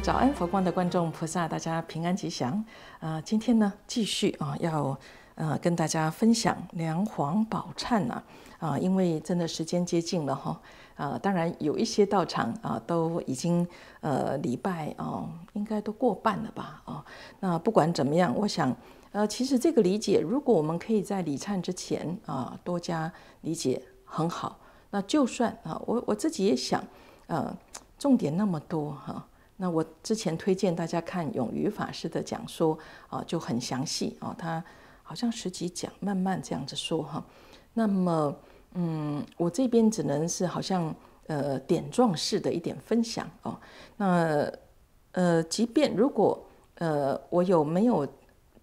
早安，佛光的观众菩萨，大家平安吉祥啊！今天呢，继续啊，要呃跟大家分享梁皇宝忏呐啊，因为真的时间接近了哈啊，当然有一些道场啊都已经呃礼拜哦，应该都过半了吧啊。那不管怎么样，我想呃，其实这个理解，如果我们可以在礼忏之前啊多加理解，很好。那就算啊，我我自己也想，呃，重点那么多哈。那我之前推荐大家看永于法师的讲说啊，就很详细啊，他好像十几讲，慢慢这样子说哈。那么，嗯，我这边只能是好像呃点状式的一点分享哦。那呃，即便如果呃我有没有。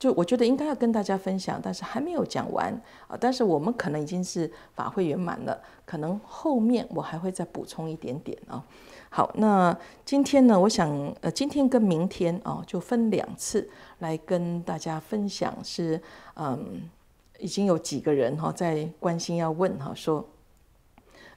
就我觉得应该要跟大家分享，但是还没有讲完啊。但是我们可能已经是法会圆满了，可能后面我还会再补充一点点啊。好，那今天呢，我想呃，今天跟明天啊，就分两次来跟大家分享。是嗯，已经有几个人哈在关心要问哈，说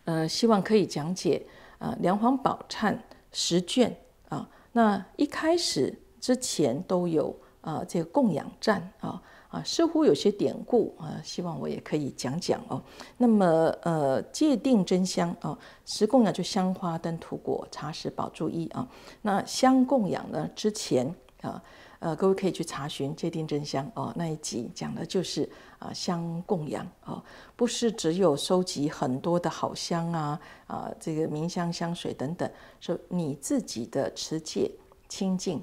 呃，希望可以讲解啊《梁皇宝忏》十卷啊。那一开始之前都有。啊，这个供养站啊啊，似乎有些典故啊，希望我也可以讲讲哦。那么呃，戒定真香啊，持供养就香花灯土果茶食宝珠衣啊。那香供养呢，之前啊呃，各位可以去查询戒定真香哦那一集讲的就是啊香供养啊，不是只有收集很多的好香啊啊，这个名香香水等等，是你自己的持戒清净。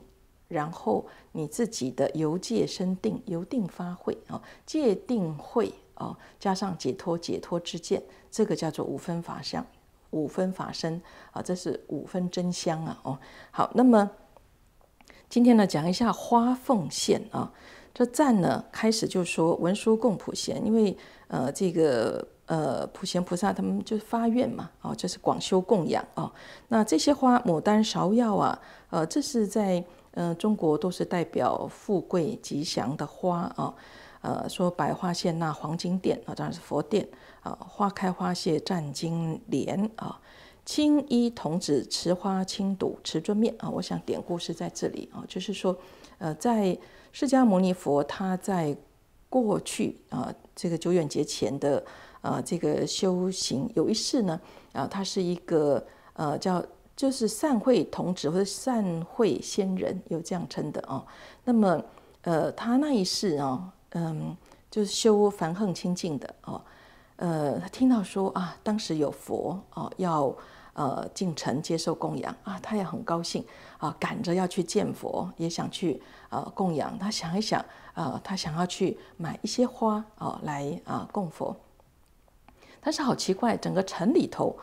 然后你自己的由戒生定，由定发慧啊，戒定慧啊，加上解脱解脱之见，这个叫做五分法相，五分法身啊，这是五分真香啊，哦，好，那么今天呢，讲一下花奉献啊，这赞呢开始就说文殊供普贤，因为呃这个呃普贤菩萨他们就是发愿嘛，哦，就是广修供养啊，那这些花，牡丹、芍药啊，呃，这是在。嗯，中国都是代表富贵吉祥的花啊，呃，说百花献纳黄金殿啊，当然是佛殿啊，花开花谢占金莲啊，青衣童子持花轻睹持尊面啊，我想典故是在这里啊，就是说，呃，在释迦牟尼佛他在过去啊，这个久远节前的啊，这个修行有一世呢啊，他是一个呃叫。就是善慧童子或者善慧仙人有这样称的哦。那么，呃，他那一世哦，嗯，就是修梵恨清净的哦。呃，他听到说啊，当时有佛哦，要呃进城接受供养啊，他也很高兴啊，赶着要去见佛，也想去啊供养。他想一想啊，他想要去买一些花啊来啊供佛。但是好奇怪，整个城里头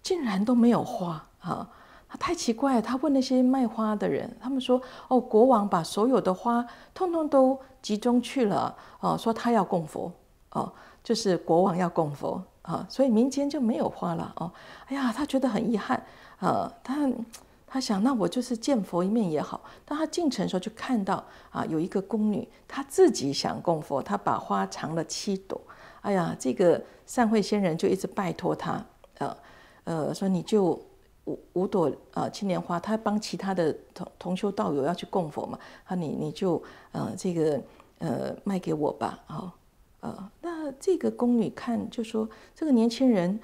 竟然都没有花。啊，他太奇怪，他问那些卖花的人，他们说：“哦，国王把所有的花统统都集中去了，哦，说他要供佛，哦，就是国王要供佛，啊，所以民间就没有花了，哦，哎呀，他觉得很遗憾，啊，他他想，那我就是见佛一面也好。当他进城的时候，就看到啊，有一个宫女，她自己想供佛，她把花藏了七朵，哎呀，这个善慧仙人就一直拜托他，啊，呃，说你就。”五五朵呃青莲花，他帮其他的同同修道友要去供佛嘛，啊，你你就呃这个呃卖给我吧，哦，呃，那这个宫女看就说这个年轻人，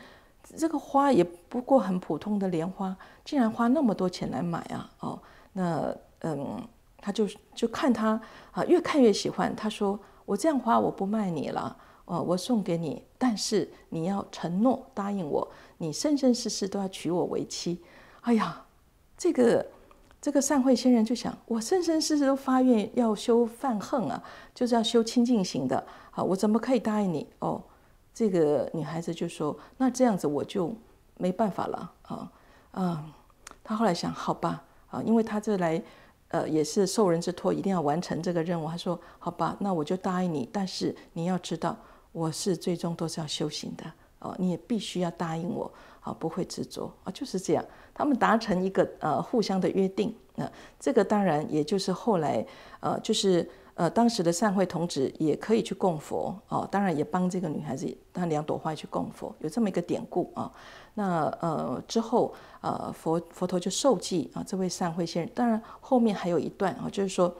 这个花也不过很普通的莲花，竟然花那么多钱来买啊，哦，那嗯，他就就看他啊，越看越喜欢，他说我这样花我不卖你了。哦，我送给你，但是你要承诺答应我，你生生世世都要娶我为妻。哎呀，这个这个善慧仙人就想，我生生世世都发愿要修犯恨啊，就是要修清净行的。好，我怎么可以答应你？哦，这个女孩子就说，那这样子我就没办法了啊啊！她后来想，好吧，啊，因为她这来，呃，也是受人之托，一定要完成这个任务。她说，好吧，那我就答应你，但是你要知道。我是最终都是要修行的哦，你也必须要答应我啊，不会执着啊，就是这样。他们达成一个呃互相的约定，那这个当然也就是后来呃就是呃当时的善会童子也可以去供佛哦，当然也帮这个女孩子当两朵花去供佛，有这么一个典故啊。那呃之后呃佛佛陀就受记啊，这位善会先生，当然后面还有一段啊，就是说。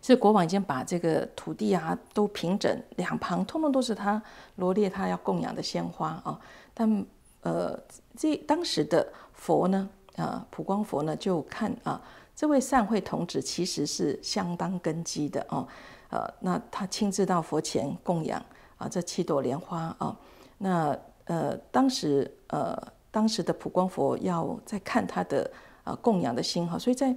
是国王已经把这个土地啊都平整，两旁通通都是他罗列他要供养的鲜花啊。但呃，这当时的佛呢，啊普光佛呢，就看啊这位善慧童子其实是相当根基的哦。呃，那他亲自到佛前供养啊这七朵莲花啊。那呃当时呃当时的普光佛要再看他的啊，供养的心哈，所以在。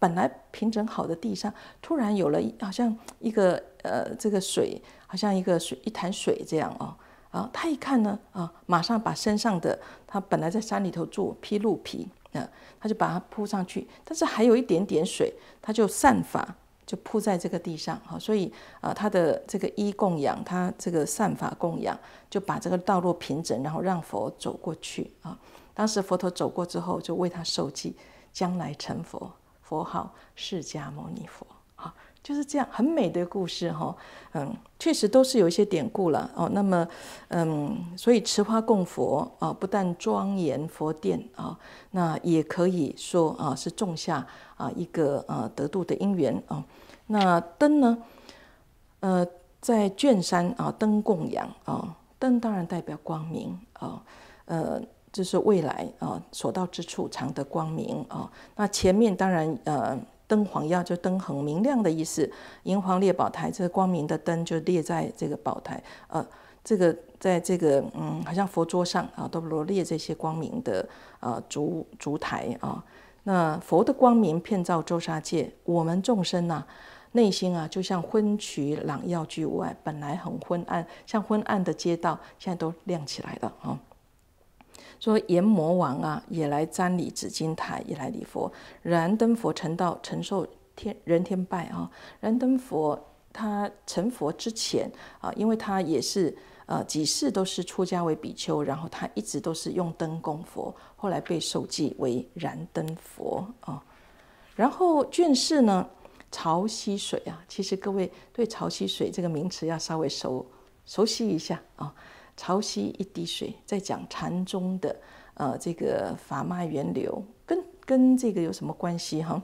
本来平整好的地上，突然有了好像一个呃，这个水，好像一个水一潭水这样哦。啊，他一看呢，啊，马上把身上的他本来在山里头住披鹿皮啊，他就把它铺上去。但是还有一点点水，他就散发，就铺在这个地上。好，所以啊，他的这个一供养，他这个散发供养，就把这个道路平整，然后让佛走过去啊。当时佛陀走过之后，就为他受记，将来成佛。佛号释迦牟尼佛，好，就是这样很美的故事哈，嗯，确实都是有一些典故了哦。那么，嗯，所以持花供佛啊，不但庄严佛殿啊，那也可以说啊是种下啊一个啊得度的因缘啊。那灯呢，呃，在卷山啊灯供养啊，灯当然代表光明啊，呃。就是未来啊，所到之处常得光明啊。那前面当然呃，灯黄耀就灯很明亮的意思。银黄列宝台，这光明的灯就列在这个宝台，呃，这个在这个嗯，好像佛桌上啊，都罗列这些光明的呃烛烛台啊。那佛的光明遍照周沙界，我们众生呢，内心啊，就像昏渠朗耀聚外，本来很昏暗，像昏暗的街道，现在都亮起来了啊。说阎魔王啊，也来瞻礼紫金台，也来礼佛。燃灯佛成道，承受天人天拜啊。燃灯佛他成佛之前啊，因为他也是呃几世都是出家为比丘，然后他一直都是用灯供佛，后来被受记为燃灯佛啊。然后卷四呢，潮汐水啊，其实各位对潮汐水这个名词要稍微熟熟悉一下啊。潮汐一滴水，在讲禅宗的呃这个法脉源流，跟跟这个有什么关系哈？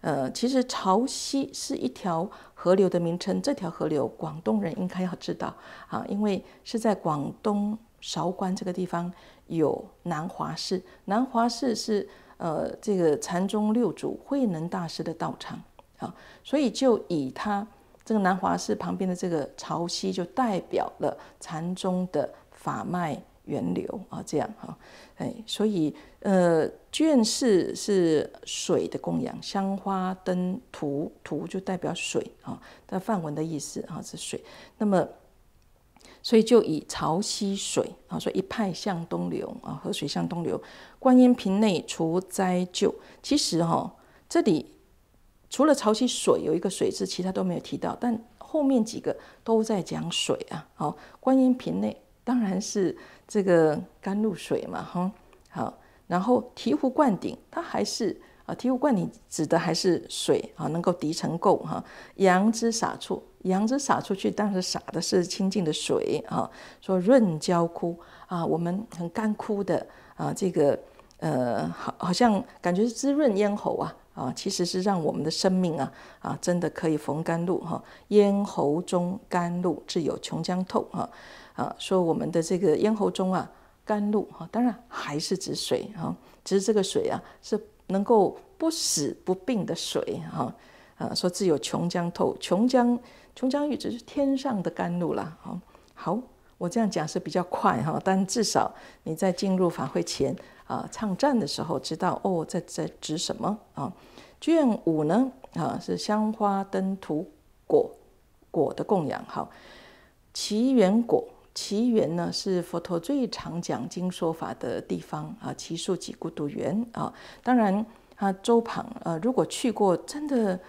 呃，其实潮汐是一条河流的名称，这条河流广东人应该要知道啊，因为是在广东韶关这个地方有南华寺，南华寺是呃这个禅宗六祖慧能大师的道场啊，所以就以他。这个南华寺旁边的这个潮汐，就代表了禅宗的。法脉源流啊，这样哈，哎，所以呃，卷四是水的供养，香花灯，图图就代表水啊，它范文的意思啊是水，那么所以就以潮汐水啊，所以一派向东流啊，河水向东流，观音瓶内除灾救，其实哈，这里除了潮汐水有一个水字，其他都没有提到，但后面几个都在讲水啊，好，观音瓶内。当然是这个甘露水嘛，哈，好，然后醍醐灌顶，它还是啊，醍醐灌顶指的还是水啊，能够滴成垢哈，杨之洒出，杨之洒出去，但是洒的是清净的水啊，说润焦枯啊，我们很干枯的啊，这个呃，好，好像感觉是滋润咽喉啊。啊，其实是让我们的生命啊啊，真的可以逢甘露哈！咽喉中甘露自有琼浆透哈啊！说我们的这个咽喉中啊甘露哈，当然还是指水啊，只是这个水啊是能够不死不病的水哈啊！说自有琼浆透，琼浆琼浆玉指是天上的甘露啦，啊！好。我这样讲是比较快哈，但至少你在进入法会前啊唱赞的时候，知道哦在在指什么啊。卷五呢啊是香花灯土果果的供养哈，奇缘果奇缘呢是佛陀最常讲经说法的地方啊奇树及孤独园啊，当然它周旁呃如果去过真的。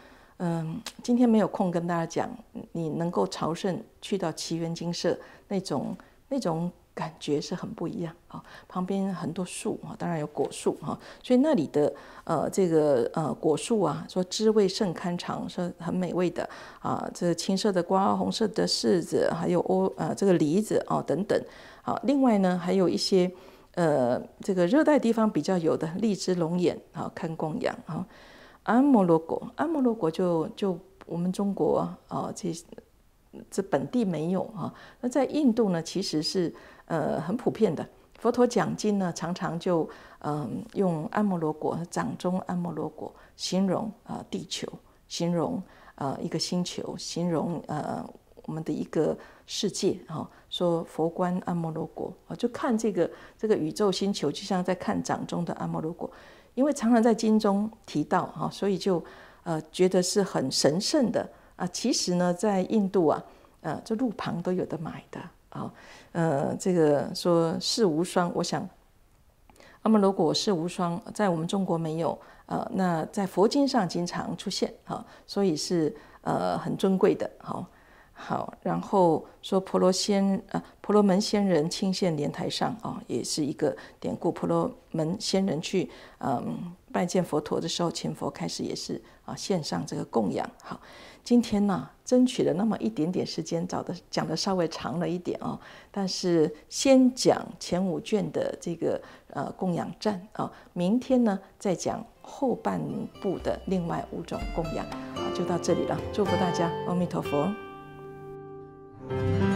嗯，今天没有空跟大家讲，你能够朝圣去到奇园精舍，那种那种感觉是很不一样啊。旁边很多树啊，当然有果树啊，所以那里的呃这个呃果树啊，说滋味甚堪尝，说很美味的啊。这青色的瓜，红色的柿子，还有欧呃这个梨子哦等等啊。另外呢，还有一些呃这个热带地方比较有的荔枝、龙眼啊，看供养啊。安摩罗果，安摩罗果就就我们中国啊，这这本地没有啊。那在印度呢，其实是呃很普遍的。佛陀讲经呢，常常就嗯用安摩罗果掌中安摩罗果形容啊地球，形容啊一个星球，形容呃我们的一个世界啊。说佛观阿摩罗果啊，就看这个这个宇宙星球，就像在看掌中的阿摩罗果。因为常常在经中提到哈，所以就呃觉得是很神圣的啊。其实呢，在印度啊，呃，这路旁都有得买的啊。呃，这个说世无双，我想，那么如果世无双在我们中国没有啊，那在佛经上经常出现哈，所以是呃很尊贵的哈。好，然后说婆罗仙啊，婆罗门仙人亲献莲台上啊，也是一个典故。婆罗门仙人去嗯拜见佛陀的时候，前佛开始也是啊献上这个供养。好，今天呢争取了那么一点点时间，讲的稍微长了一点啊，但是先讲前五卷的这个呃供养站啊，明天呢再讲后半部的另外五种供养啊，就到这里了。祝福大家，阿弥陀佛。Thank you.